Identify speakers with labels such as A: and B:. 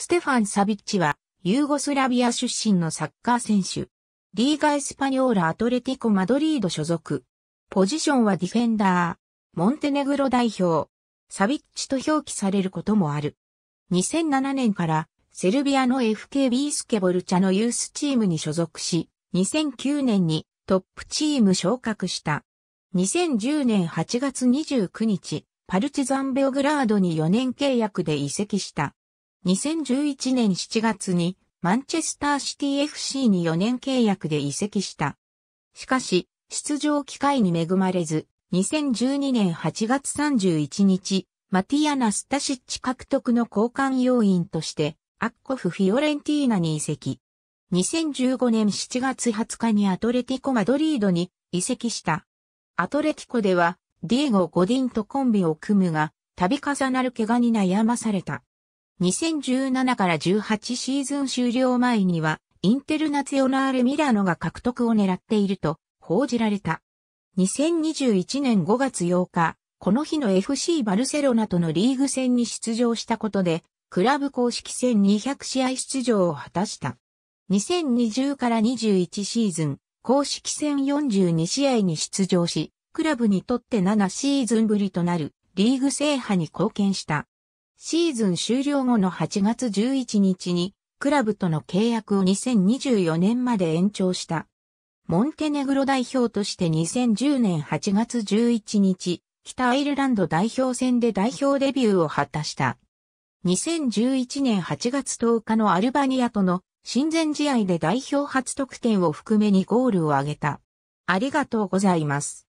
A: ステファン・サビッチは、ユーゴスラビア出身のサッカー選手。
B: リーガ・エスパニョーラ・アトレティコ・マドリード所属。ポジションはディフェンダー。モンテネグロ代表。サビッチと表記されることもある。2007年からセルビアの FKB スケボルチャのユースチームに所属し、2009年にトップチーム昇格した。2010年8月29日、パルチザンベオグラードに4年契約で移籍した。2011年7月にマンチェスターシティ FC に4年契約で移籍した。しかし、出場機会に恵まれず、2012年8月31日、マティア・ナスタシッチ獲得の交換要員として、アッコフ・フィオレンティーナに移籍。2015年7月20日にアトレティコ・マドリードに移籍した。アトレティコでは、ディエゴ・ゴディンとコンビを組むが、度重なる怪我に悩まされた。2017から18シーズン終了前には、インテルナツヨナーレ・ミラノが獲得を狙っていると報じられた。2021年5月8日、この日の FC バルセロナとのリーグ戦に出場したことで、クラブ公式戦200試合出場を果たした。2020から21シーズン、公式戦42試合に出場し、クラブにとって7シーズンぶりとなるリーグ制覇に貢献した。シーズン終了後の8月11日に、クラブとの契約を2024年まで延長した。モンテネグロ代表として2010年8月11日、北アイルランド代表戦で代表デビューを果たした。2011年8月10日のアルバニアとの親善試合で代表初得点を含
A: めにゴールを挙げた。ありがとうございます。